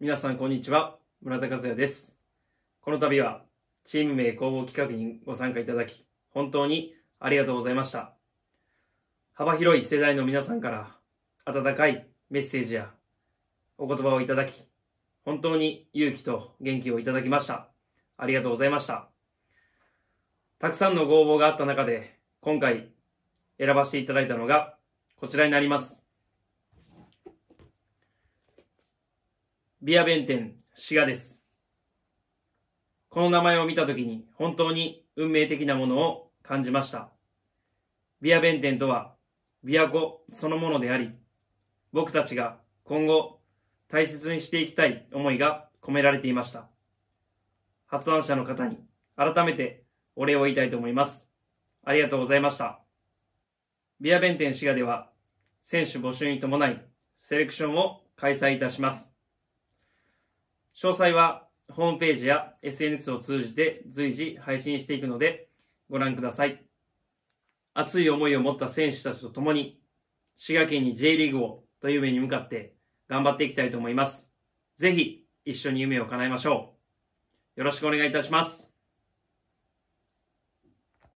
皆さんこんにちは。村田和也です。この度はチーム名公募企画にご参加いただき、本当にありがとうございました。幅広い世代の皆さんから温かいメッセージやお言葉をいただき、本当に勇気と元気をいただきました。ありがとうございました。たくさんのご応募があった中で、今回選ばせていただいたのがこちらになります。ビア弁天、滋賀です。この名前を見たときに本当に運命的なものを感じました。ビア弁天とは、ビア湖そのものであり、僕たちが今後大切にしていきたい思いが込められていました。発案者の方に改めてお礼を言いたいと思います。ありがとうございました。ビア弁天滋賀では選手募集に伴いセレクションを開催いたします。詳細はホームページや SNS を通じて随時配信していくのでご覧ください。熱い思いを持った選手たちと共に滋賀県に J リーグをという夢に向かって頑張っていきたいと思います。ぜひ一緒に夢を叶えましょう。よろしくお願いいたします。